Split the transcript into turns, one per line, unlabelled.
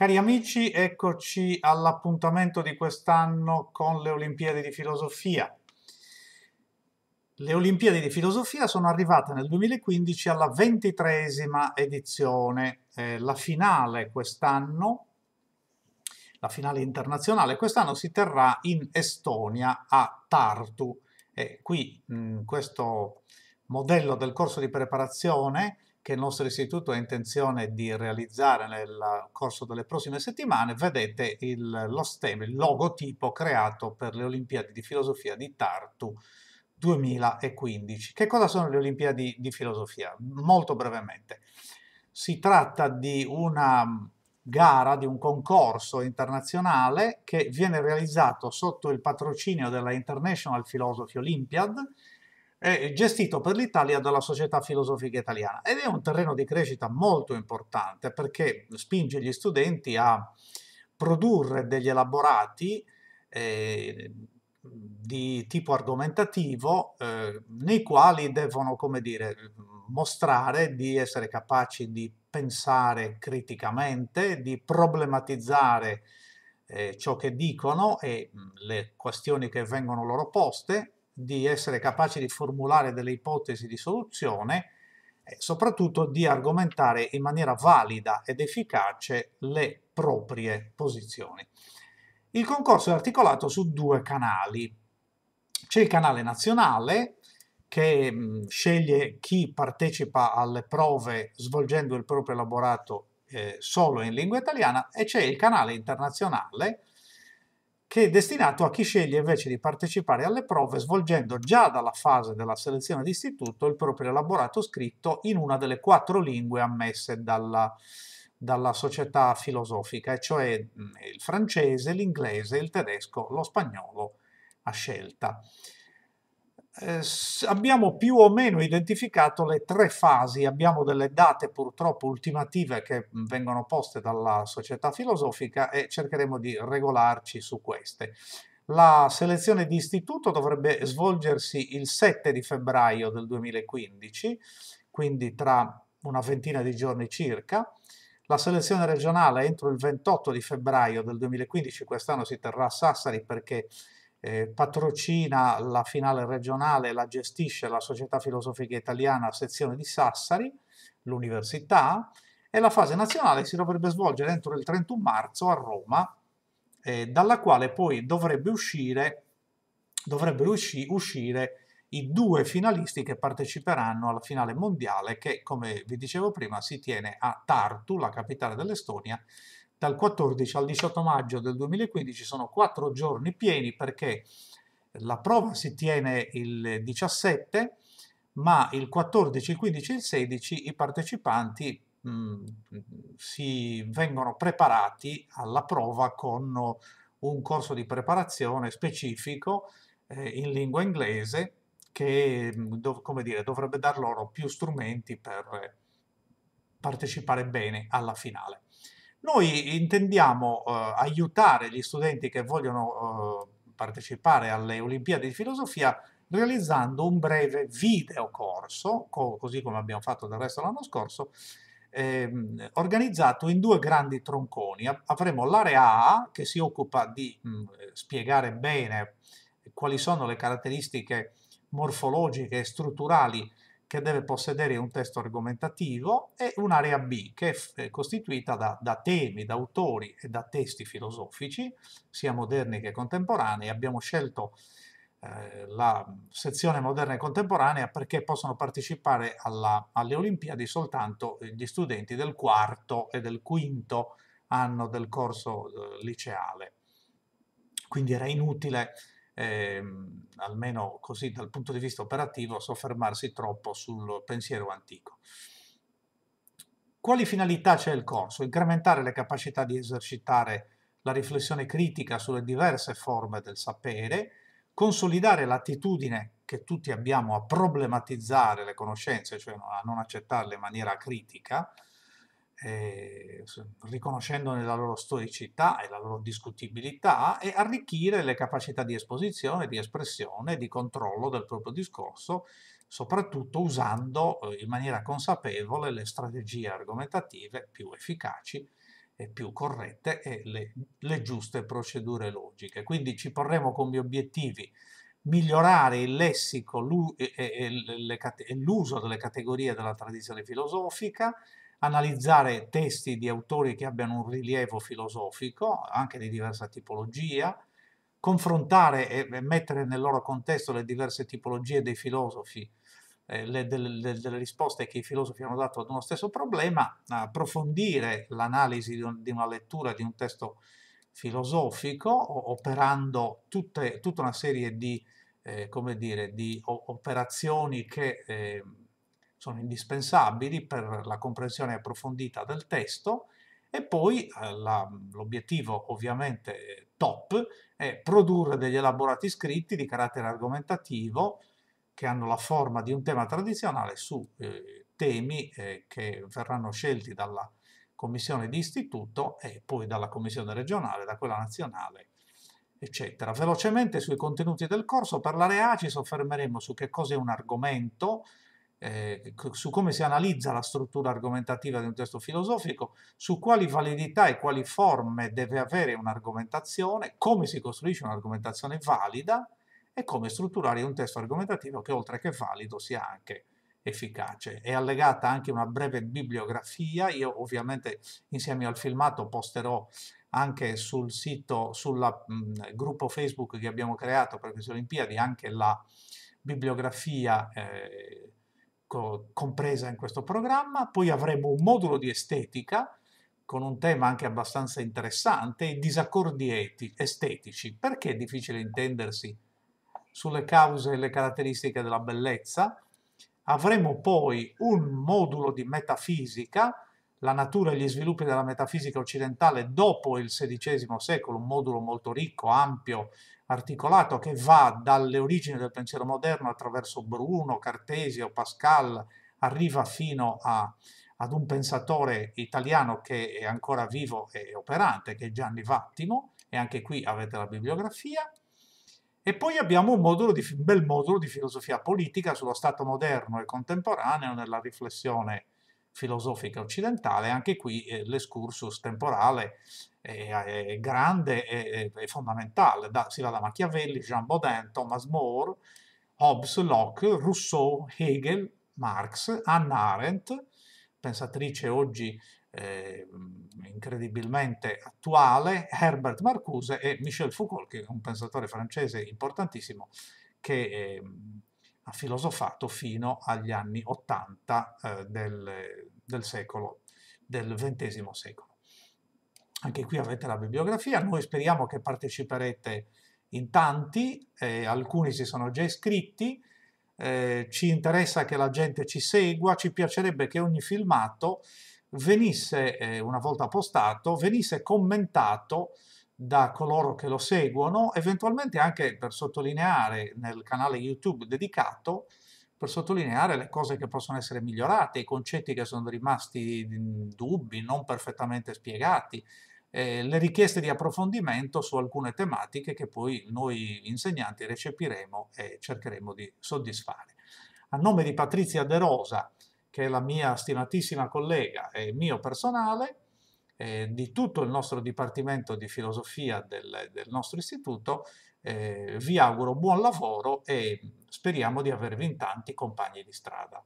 Cari amici, eccoci all'appuntamento di quest'anno con le Olimpiadi di filosofia. Le Olimpiadi di filosofia sono arrivate nel 2015 alla ventitresima edizione. Eh, la finale quest'anno, la finale internazionale, quest'anno si terrà in Estonia a Tartu. E qui mh, mm, questo modello del corso di preparazione che il nostro istituto ha intenzione di realizzare nel corso delle prossime settimane, vedete il, lo stemma, il logotipo creato per le Olimpiadi di filosofia di Tartu 2015. Che cosa sono le Olimpiadi di filosofia? Molto brevemente. Si tratta di una mm, gara, di un concorso internazionale che viene realizzato sotto il patrocinio della International Philosophy Olympiad è gestito per l'Italia dalla Società Filosofica Italiana ed è un terreno di crescita molto importante perché spinge gli studenti a produrre degli elaborati eh, di tipo argomentativo eh, nei quali devono, come dire, mostrare di essere capaci di pensare criticamente, di problematizzare eh, ciò che dicono e le questioni che vengono loro poste di essere capaci di formulare delle ipotesi di soluzione e eh, soprattutto di argomentare in maniera valida ed efficace le proprie posizioni. Il concorso è articolato su due canali. C'è il canale nazionale che mm, sceglie chi partecipa alle prove svolgendo il proprio elaborato eh, solo in lingua italiana e c'è il canale internazionale che è destinato a chi sceglie invece di partecipare alle prove svolgendo già dalla fase della selezione d'istituto il proprio elaborato scritto in una delle quattro lingue ammesse dalla, dalla società filosofica, e cioè mm, il francese, l'inglese, il tedesco, lo spagnolo a scelta eh, abbiamo più o meno identificato le tre fasi, abbiamo delle date purtroppo ultimative che vengono poste dalla società filosofica e cercheremo di regolarci su queste. La selezione di istituto dovrebbe svolgersi il 7 di febbraio del 2015, quindi tra una ventina di giorni circa. La selezione regionale entro il 28 di febbraio del 2015, quest'anno si terrà a Sassari perché eh, patrocina la finale regionale, la gestisce la Società Filosofica Italiana sezione di Sassari, l'università, e la fase nazionale si dovrebbe svolgere entro il 31 marzo a Roma, eh, dalla quale poi dovrebbe uscire, dovrebbero usci, uscire i due finalisti che parteciperanno alla finale mondiale che, come vi dicevo prima, si tiene a Tartu, la capitale dell'Estonia, dal 14 al 18 maggio del 2015 sono quattro giorni pieni perché la prova si tiene il 17, ma il 14, il 15 e il 16 i partecipanti mh, mm, si vengono preparati alla prova con un corso di preparazione specifico eh, in lingua inglese che mm, dov dire, dovrebbe dar loro più strumenti per eh, partecipare bene alla finale. Noi intendiamo eh, aiutare gli studenti che vogliono eh, partecipare alle Olimpiadi di filosofia realizzando un breve videocorso, co così come abbiamo fatto del resto l'anno scorso, ehm, organizzato in due grandi tronconi. Avremo l'area A che si occupa di mh, mm, spiegare bene quali sono le caratteristiche morfologiche e strutturali che deve possedere un testo argomentativo, e un'area B, che è costituita da, da, temi, da autori e da testi filosofici, sia moderni che contemporanei. Abbiamo scelto eh, la sezione moderna e contemporanea perché possono partecipare alla, alle Olimpiadi soltanto eh, gli studenti del quarto e del quinto anno del corso eh, liceale. Quindi era inutile ehm, almeno così dal punto di vista operativo, soffermarsi troppo sul pensiero antico. Quali finalità c'è il corso? Incrementare le capacità di esercitare la riflessione critica sulle diverse forme del sapere, consolidare l'attitudine che tutti abbiamo a problematizzare le conoscenze, cioè a non accettarle in maniera critica, eh, riconoscendone la loro storicità e la loro discutibilità e arricchire le capacità di esposizione, di espressione, di controllo del proprio discorso, soprattutto usando eh, in maniera consapevole le strategie argomentative più efficaci e più corrette e le, le giuste procedure logiche. Quindi ci porremo come obiettivi migliorare il lessico e l'uso delle categorie della tradizione filosofica, analizzare testi di autori che abbiano un rilievo filosofico, anche di diversa tipologia, confrontare e mettere nel loro contesto le diverse tipologie dei filosofi, eh, le, delle, delle, risposte che i filosofi hanno dato ad uno stesso problema, approfondire l'analisi di, un, di, una lettura di un testo filosofico, operando tutte, tutta una serie di, eh, dire, di operazioni che... Eh, sono indispensabili per la comprensione approfondita del testo e poi eh, l'obiettivo ovviamente top è produrre degli elaborati scritti di carattere argomentativo che hanno la forma di un tema tradizionale su eh, temi eh, che verranno scelti dalla commissione di istituto e poi dalla commissione regionale, da quella nazionale, eccetera. Velocemente sui contenuti del corso, per l'area A ci soffermeremo su che cos'è un argomento, eh, su come si analizza la struttura argomentativa di un testo filosofico, su quali validità e quali forme deve avere un'argomentazione, come si costruisce un'argomentazione valida e come strutturare un testo argomentativo che oltre che valido sia anche efficace. È allegata anche una breve bibliografia, io ovviamente insieme al filmato posterò anche sul sito, sul gruppo Facebook che abbiamo creato per queste Olimpiadi, anche la bibliografia eh, co compresa in questo programma, poi avremo un modulo di estetica con un tema anche abbastanza interessante, i disaccordi estetici. Perché è difficile intendersi sulle cause e le caratteristiche della bellezza? Avremo poi un modulo di metafisica la natura e gli sviluppi della metafisica occidentale dopo il XVI secolo, un modulo molto ricco, ampio, articolato, che va dalle origini del pensiero moderno attraverso Bruno, Cartesio, Pascal, arriva fino a, ad un pensatore italiano che è ancora vivo e operante, che è Gianni Vattimo, e anche qui avete la bibliografia. E poi abbiamo un, modulo di, un bel modulo di filosofia politica sullo Stato moderno e contemporaneo nella riflessione filosofica occidentale, anche qui eh, l'escursus temporale è, è grande e fondamentale, da, si va da Machiavelli, Jean Baudin, Thomas More, Hobbes, Locke, Rousseau, Hegel, Marx, Anna Arendt, pensatrice oggi eh, incredibilmente attuale, Herbert Marcuse e Michel Foucault, che è un pensatore francese importantissimo che eh, ha filosofato fino agli anni 80 eh, del, del, secolo, del XX secolo. Anche qui avete la bibliografia, noi speriamo che parteciperete in tanti, eh, alcuni si sono già iscritti, eh, ci interessa che la gente ci segua, ci piacerebbe che ogni filmato venisse, eh, una volta postato, venisse commentato da coloro che lo seguono, eventualmente anche per sottolineare nel canale YouTube dedicato, per sottolineare le cose che possono essere migliorate, i concetti che sono rimasti dubbi, non perfettamente spiegati, eh, le richieste di approfondimento su alcune tematiche che poi noi insegnanti recepiremo e cercheremo di soddisfare. A nome di Patrizia De Rosa, che è la mia stimatissima collega e mio personale, eh, di tutto il nostro Dipartimento di Filosofia del, del nostro istituto. Eh, vi auguro buon lavoro e speriamo di avervi in tanti compagni di strada.